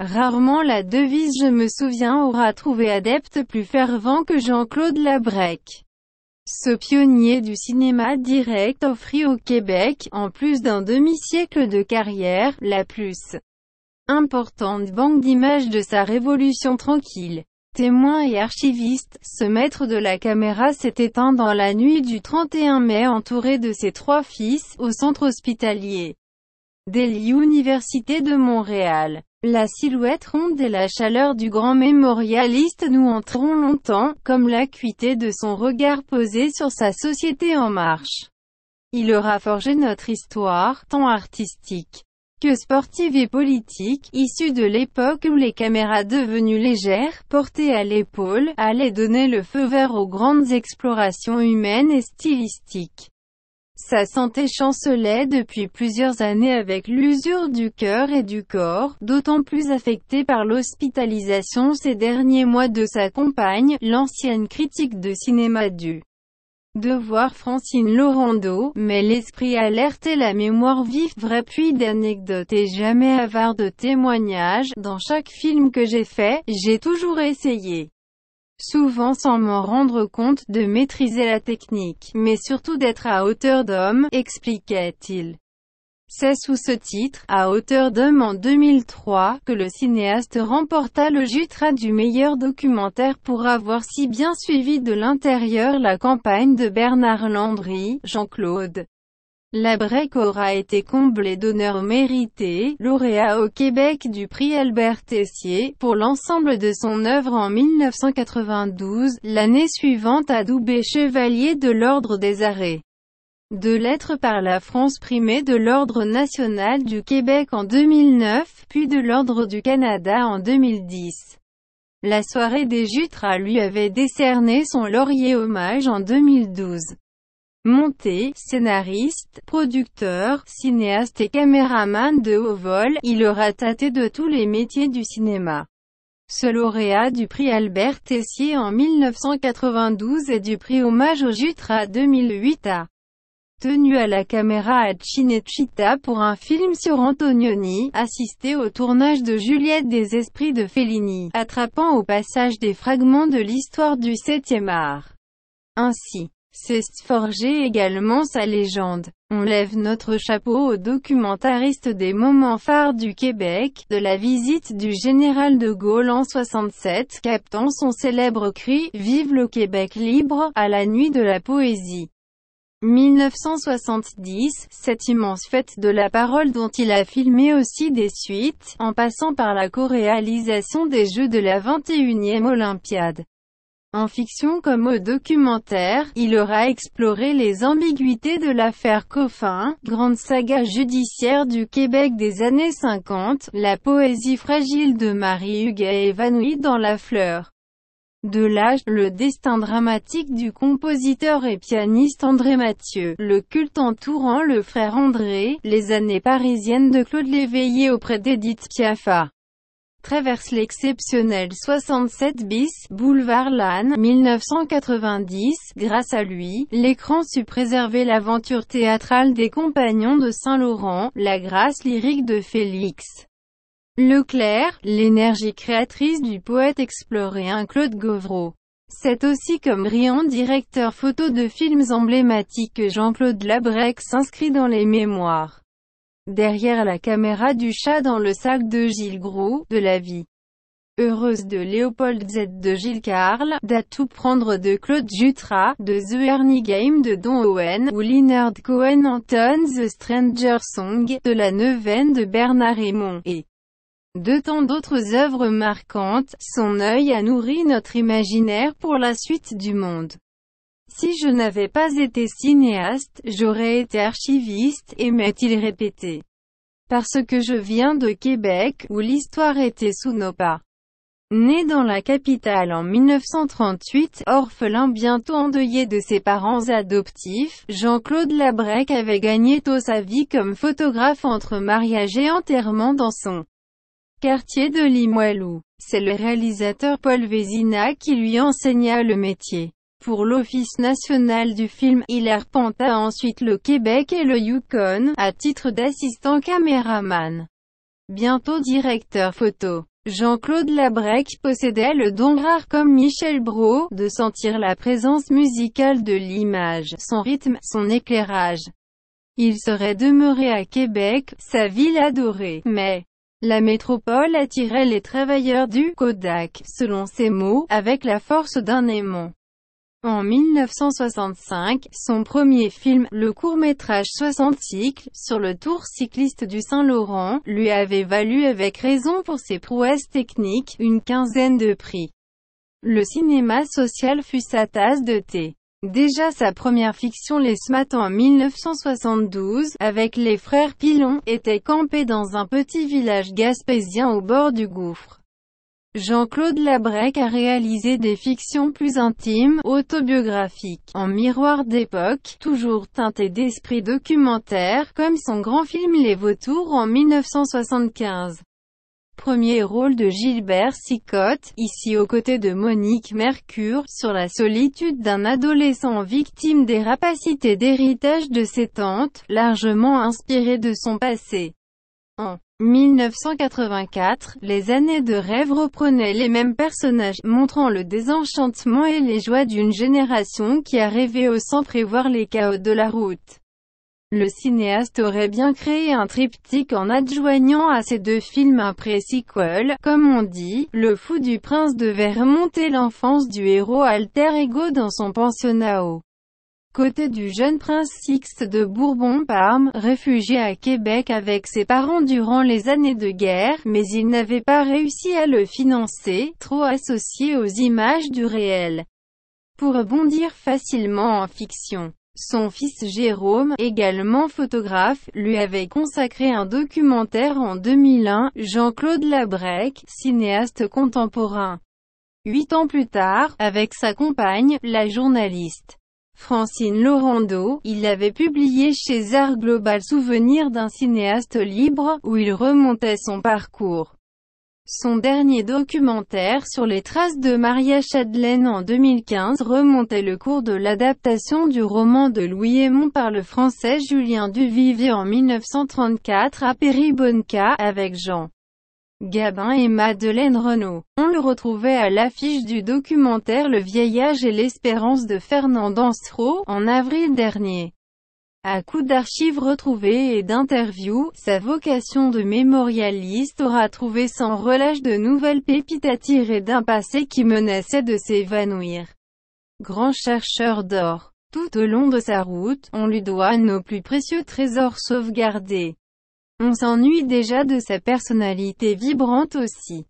Rarement la devise Je me souviens aura trouvé adepte plus fervent que Jean-Claude Labrec. Ce pionnier du cinéma direct offrit au Québec, en plus d'un demi-siècle de carrière, la plus importante banque d'images de sa révolution tranquille. Témoin et archiviste, ce maître de la caméra s'est éteint dans la nuit du 31 mai entouré de ses trois fils, au centre hospitalier de Université de Montréal. La silhouette ronde et la chaleur du grand mémorialiste nous entreront longtemps, comme l'acuité de son regard posé sur sa société en marche. Il aura forgé notre histoire, tant artistique que sportive et politique, issue de l'époque où les caméras devenues légères, portées à l'épaule, allaient donner le feu vert aux grandes explorations humaines et stylistiques. Sa santé chancelait depuis plusieurs années avec l'usure du cœur et du corps, d'autant plus affectée par l'hospitalisation ces derniers mois de sa compagne, l'ancienne critique de cinéma du Devoir Francine Laurando, mais l'esprit alerte et la mémoire vive, vrai puits d'anecdotes et jamais avare de témoignages, dans chaque film que j'ai fait, j'ai toujours essayé souvent sans m'en rendre compte, de maîtriser la technique, mais surtout d'être à hauteur d'homme, expliquait-il. C'est sous ce titre, à hauteur d'homme en 2003, que le cinéaste remporta le Jutra du meilleur documentaire pour avoir si bien suivi de l'intérieur la campagne de Bernard Landry, Jean-Claude la Brèque aura été comblée d'honneurs mérités, lauréat au Québec du prix Albert Tessier, pour l'ensemble de son œuvre en 1992, l'année suivante adoubé chevalier de l'Ordre des Arrêts de lettres par la France primée de l'Ordre national du Québec en 2009, puis de l'Ordre du Canada en 2010. La soirée des Jutras lui avait décerné son laurier hommage en 2012. Monté, scénariste, producteur, cinéaste et caméraman de haut vol, il aura tâté de tous les métiers du cinéma. Ce lauréat du prix Albert Tessier en 1992 et du prix Hommage au Jutra 2008 a tenu à la caméra à Cinecittà pour un film sur Antonioni, assisté au tournage de Juliette des Esprits de Fellini, attrapant au passage des fragments de l'histoire du 7e art. Ainsi, c'est forger également sa légende. On lève notre chapeau au documentariste des moments phares du Québec, de la visite du général de Gaulle en 67, captant son célèbre cri « Vive le Québec libre !» à la nuit de la poésie. 1970, cette immense fête de la parole dont il a filmé aussi des suites, en passant par la co-réalisation des Jeux de la 21e Olympiade. En fiction comme au documentaire, il aura exploré les ambiguïtés de l'affaire Coffin, grande saga judiciaire du Québec des années 50, la poésie fragile de Marie Huguet évanouie dans la fleur. De l'âge, le destin dramatique du compositeur et pianiste André Mathieu, le culte entourant le frère André, les années parisiennes de Claude Léveillé auprès d'Edith Piaffa traverse l'exceptionnel 67 bis, boulevard Lannes, 1990. Grâce à lui, l'écran sut préserver l'aventure théâtrale des compagnons de Saint-Laurent, la grâce lyrique de Félix. Leclerc, l'énergie créatrice du poète exploréen Claude Gauvreau. C'est aussi comme brillant directeur photo de films emblématiques que Jean-Claude Labrec s'inscrit dans les mémoires derrière la caméra du chat dans le sac de Gilles Gros, de la vie. Heureuse de Léopold Z de Gilles Carle, tout prendre de Claude Jutras, de The Ernie Game de Don Owen, ou Leonard Cohen Anton The Stranger Song, de La Neuvaine de Bernard Raymond, et de tant d'autres œuvres marquantes, son œil a nourri notre imaginaire pour la suite du monde. Si je n'avais pas été cinéaste, j'aurais été archiviste, aimait-il répéter. Parce que je viens de Québec, où l'histoire était sous nos pas. Né dans la capitale en 1938, orphelin bientôt endeuillé de ses parents adoptifs, Jean-Claude Labrec avait gagné tôt sa vie comme photographe entre mariage et enterrement dans son quartier de Limoilou. C'est le réalisateur Paul Vézina qui lui enseigna le métier. Pour l'Office national du film, il arpenta ensuite le Québec et le Yukon, à titre d'assistant caméraman. Bientôt directeur photo. Jean-Claude Labrec possédait le don rare comme Michel Brault, de sentir la présence musicale de l'image, son rythme, son éclairage. Il serait demeuré à Québec, sa ville adorée, mais la métropole attirait les travailleurs du Kodak, selon ses mots, avec la force d'un aimant. En 1965, son premier film, le court-métrage 60 cycles, sur le Tour cycliste du Saint-Laurent, lui avait valu avec raison pour ses prouesses techniques, une quinzaine de prix. Le cinéma social fut sa tasse de thé. Déjà sa première fiction Les Matins, en 1972, avec les frères Pilon, était campée dans un petit village gaspésien au bord du gouffre. Jean-Claude Labrec a réalisé des fictions plus intimes, autobiographiques, en miroir d'époque, toujours teintées d'esprit documentaire, comme son grand film Les Vautours en 1975. Premier rôle de Gilbert Sicotte, ici aux côtés de Monique Mercure, sur la solitude d'un adolescent victime des rapacités d'héritage de ses tantes, largement inspiré de son passé. 1984, les années de rêve reprenaient les mêmes personnages, montrant le désenchantement et les joies d'une génération qui a rêvé au sans prévoir les chaos de la route. Le cinéaste aurait bien créé un triptyque en adjoignant à ces deux films un pré-sequel, comme on dit, Le fou du prince devait remonter l'enfance du héros alter ego dans son pensionnat Côté du jeune prince Sixte de Bourbon-Parme, réfugié à Québec avec ses parents durant les années de guerre, mais il n'avait pas réussi à le financer, trop associé aux images du réel, pour rebondir facilement en fiction. Son fils Jérôme, également photographe, lui avait consacré un documentaire en 2001, Jean-Claude Labrec, cinéaste contemporain. Huit ans plus tard, avec sa compagne, la journaliste Francine Laurando, il avait publié chez Art Global Souvenir d'un cinéaste libre, où il remontait son parcours. Son dernier documentaire sur les traces de Maria Chadelaine en 2015 remontait le cours de l'adaptation du roman de Louis Aymon par le français Julien Duvivier en 1934 à Péribonca avec Jean. Gabin et Madeleine Renaud. On le retrouvait à l'affiche du documentaire Le vieillage et l'espérance de Fernand Dansereau, en avril dernier. À coups d'archives retrouvées et d'interviews, sa vocation de mémorialiste aura trouvé sans relâche de nouvelles pépites à d'un passé qui menaçait de s'évanouir. Grand chercheur d'or. Tout au long de sa route, on lui doit nos plus précieux trésors sauvegardés. On s'ennuie déjà de sa personnalité vibrante aussi.